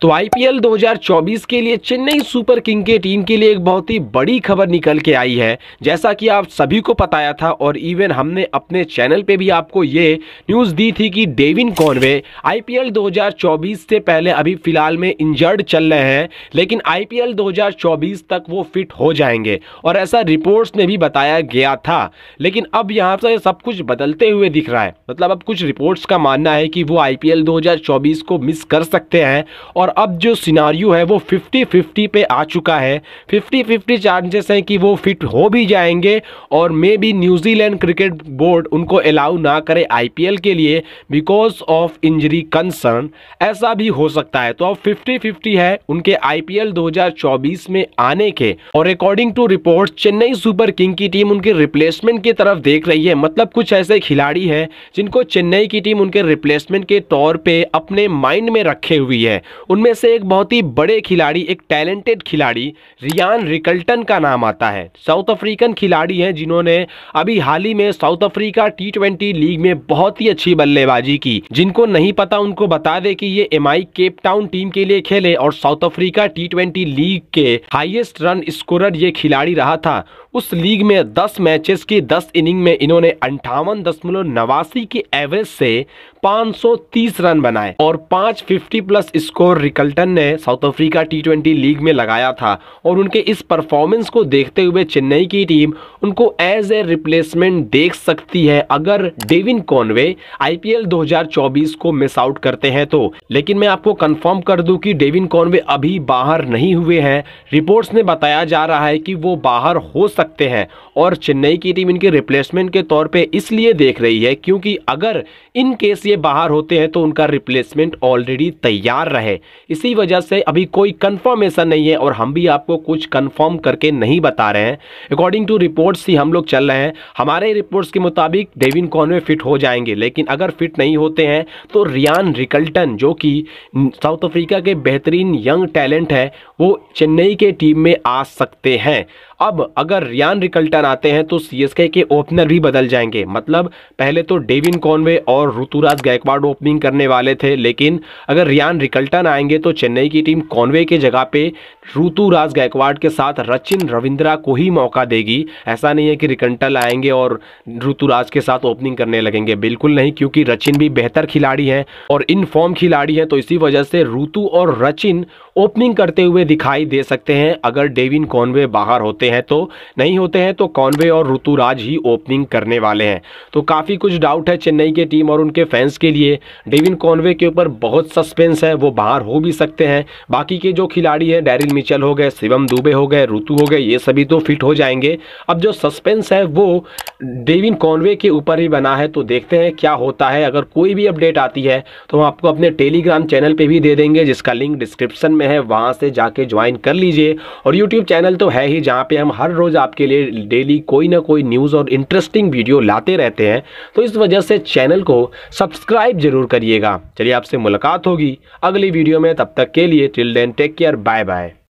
तो आईपीएल 2024 के लिए चेन्नई सुपर किंग के टीम के लिए एक बहुत ही बड़ी खबर निकल के आई है जैसा कि आप सभी को बताया था और इवन हमने अपने चैनल पे भी आपको ये न्यूज़ दी थी कि डेविन कॉनवे आईपीएल 2024 से पहले अभी फ़िलहाल में इंजर्ड चल रहे हैं लेकिन आईपीएल 2024 तक वो फिट हो जाएंगे और ऐसा रिपोर्ट्स में भी बताया गया था लेकिन अब यहाँ से सब कुछ बदलते हुए दिख रहा है मतलब अब कुछ रिपोर्ट्स का मानना है कि वो आई पी को मिस कर सकते हैं और और अब जो सिनारियो है वो 50-50 पे आ चुका है 50-50 चांसेस हैं कि वो फिट हो भी जाएंगे और maybe New Zealand cricket board उनको अलाउ ना करे आईपीएल के लिए बिकॉज ऑफ इंजरी कंसर्न ऐसा भी हो सकता है तो अब 50-50 है उनके आईपीएल 2024 में आने के और according to report Chennai super king की टीम उनके रिप्लेसमेंट की तरफ देख रही है मतलब कुछ ऐसे खिलाड़ी हैं जिनको चेन्नई की टीम उनके रिप्लेसमेंट के तौर पर अपने माइंड में रखे हुई है उनमें से एक बहुत ही बड़े खिलाड़ी एक टैलेंटेड खिलाड़ी रियान रिकल्टन का नाम आता है साउथ अफ्रीकन खिलाड़ी हैं जिन्होंने अभी हाल ही में साउथ अफ्रीका टी लीग में बहुत ही अच्छी बल्लेबाजी की जिनको नहीं पता उनको बता दे कि ये एम आई केपटाउन टीम के लिए खेले और साउथ अफ्रीका टी लीग के हाइएस्ट रन स्कोर ये खिलाड़ी रहा था उस लीग में 10 मैचेस की 10 इनिंग में इन्होंने अंठावन दशमलव नवासी की एवरेज से 530 रन बनाए और 550 प्लस स्कोर रिकल्टन ने South Africa T twenty league में लगाया था और उनके इस परफॉर्मेंस को देखते हुए चेन्नई की टीम उनको एज ए रिप्लेसमेंट देख सकती है अगर डेविन कॉनवे आईपीएल 2024 को मिस आउट करते हैं तो लेकिन मैं आपको कंफर्म कर दूं कि डेविन कॉनवे अभी बाहर नहीं हुए हैं रिपोर्ट्स ने बताया जा रहा है कि वो बाहर हो सकते हैं और चेन्नई की टीम इनके रिप्लेसमेंट के तौर पे इसलिए देख रही है क्योंकि अगर इन केस ये बाहर होते हैं तो उनका रिप्लेसमेंट ऑलरेडी तैयार रहे इसी वजह से अभी कोई कंफर्मेशन नहीं है और हम भी आपको कुछ कंफर्म करके नहीं बता रहे हैं अकॉर्डिंग टू रिपोर्ट्स ही हम लोग चल रहे हैं हमारे रिपोर्ट्स के मुताबिक डेविन कॉनवे फिट हो जाएंगे लेकिन अगर फिट नहीं होते हैं तो रियान रिकल्टन जो कि साउथ अफ्रीका के बेहतरीन यंग टैलेंट है वो चेन्नई के टीम में आ सकते हैं अब अगर रियान रिकल्टन आते हैं तो सीएसके के ओपनर भी बदल जाएंगे मतलब पहले तो डेविन कॉनवे और ऋतुराज गायकवाड़ ओपनिंग करने वाले थे लेकिन अगर रियान रिकल्टन आएंगे तो चेन्नई की टीम कॉनवे के जगह पे ऋतुराज गायकवाड़ के साथ रचिन रविंद्रा को ही मौका देगी ऐसा नहीं है कि रिकल्टन आएंगे और ऋतुराज के साथ ओपनिंग करने लगेंगे बिल्कुल नहीं क्योंकि रचिन भी बेहतर खिलाड़ी हैं और इन फॉर्म खिलाड़ी हैं तो इसी वजह से ऋतु और रचिन ओपनिंग करते हुए दिखाई दे सकते हैं अगर डेविन कॉनवे बाहर होते होते हैं तो नहीं होते हैं तो कॉनवे और ऋतुराज ही ओपनिंग करने वाले हैं तो काफ़ी कुछ डाउट है चेन्नई के टीम और उनके फैंस के लिए डेविन कॉनवे के ऊपर बहुत सस्पेंस है वो बाहर हो भी सकते हैं बाकी के जो खिलाड़ी हैं डैरिल मिचल हो गए शिवम दुबे हो गए ऋतु हो गए ये सभी तो फिट हो जाएंगे अब जो सस्पेंस है वो डेविन कॉनवे के ऊपर ही बना है तो देखते हैं क्या होता है अगर कोई भी अपडेट आती है तो हम आपको अपने टेलीग्राम चैनल पे भी दे देंगे जिसका लिंक डिस्क्रिप्शन में है वहाँ से जाके ज्वाइन कर लीजिए और यूट्यूब चैनल तो है ही जहाँ पे हम हर रोज़ आपके लिए डेली कोई ना कोई न्यूज़ और इंटरेस्टिंग वीडियो लाते रहते हैं तो इस वजह से चैनल को सब्सक्राइब जरूर करिएगा चलिए आपसे मुलाकात होगी अगली वीडियो में तब तक के लिए till take care bye bye